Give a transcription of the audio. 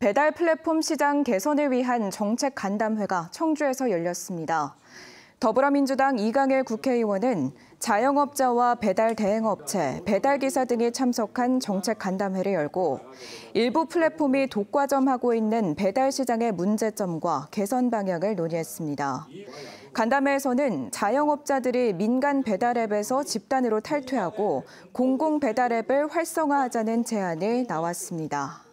배달 플랫폼 시장 개선을 위한 정책 간담회가 청주에서 열렸습니다. 더불어민주당 이강일 국회의원은 자영업자와 배달 대행업체, 배달기사 등이 참석한 정책 간담회를 열고 일부 플랫폼이 독과점하고 있는 배달 시장의 문제점과 개선 방향을 논의했습니다. 간담회에서는 자영업자들이 민간 배달앱에서 집단으로 탈퇴하고 공공 배달앱을 활성화하자는 제안이 나왔습니다.